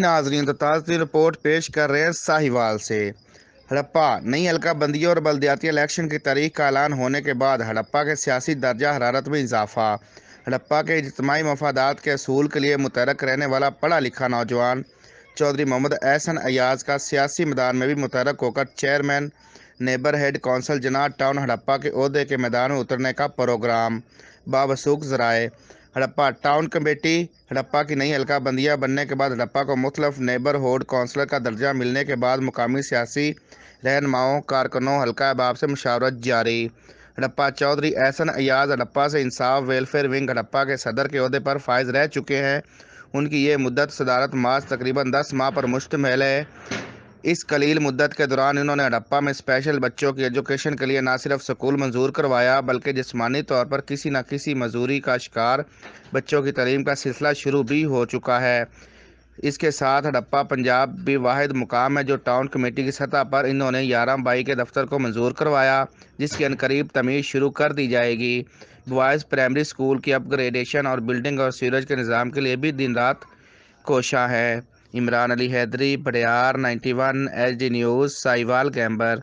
नाजरीन तो ताज़ी रिपोर्ट पेश कर रहे हैं साहिवाल से हड़प्पा नई हल्का और बलदियाती इलेक्शन की तारीख का ऐलान होने के बाद हड़प्पा के सियासी दर्जा हरारत में इजाफा हड़प्पा के इजमाही मफादात के असूल के लिए मुतरक रहने वाला पढ़ा लिखा नौजवान चौधरी मोहम्मद एहसन अयाज का सियासी मैदान में भी मुतरक होकर चेयरमैन नेबर हेड कौंसल जनाब टाउन हड़प्पा के अहदे के मैदान में उतरने का प्रोग्राम बाबसूख जराए हड़प्पा टाउन कमेटी हड़प्पा की नई हल्का बंदियाँ बनने के बाद हड़प्पा को मुख्तफ नेबरहुड काउंसलर का दर्जा मिलने के बाद मुकामी सियासी रहनुमाओं कारकनों हल्का अहबाब से मुशावरत जारी हड़प्पा चौधरी एहसन अयाज हड़प्पा से इंसाफ वेलफेयर विंग हड़प्पा के सदर के अहदे पर फायज रह चुके हैं उनकी ये मुद्दत सदारत मार्च तकरीबन दस माह पर मुश्तमिल है इस कलील मुद्दत के दौरान इन्होंने हड़प्पा में स्पेशल बच्चों की एजुकेशन के लिए ना सिर्फ स्कूल मंजूर करवाया बल्कि जिसमानी तौर पर किसी न किसी मज़ूरी का शिकार बच्चों की तलीम का सिलसिला शुरू भी हो चुका है इसके साथ हड़प्पा पंजाब भी वाद मुकाम है जो टाउन कमेटी की सतह पर इन्होंने ग्यारह बाई के दफ्तर को मंजूर करवाया जिसके अनकरीब तमीज़ शुरू कर दी जाएगी बॉयज़ प्राइमरी स्कूल की अपग्रेडेशन और बिल्डिंग और सीवरेज के निज़ाम के लिए भी दिन रात कोशा है ਇਮਰਾਨ ਅਲੀ ਹੈਦਰੀ ਬੜਿਆਰ 91 ਐਲਜੀ ਨਿਊਜ਼ ਸਾਈਵਾਲ ਗੈਂਬਰ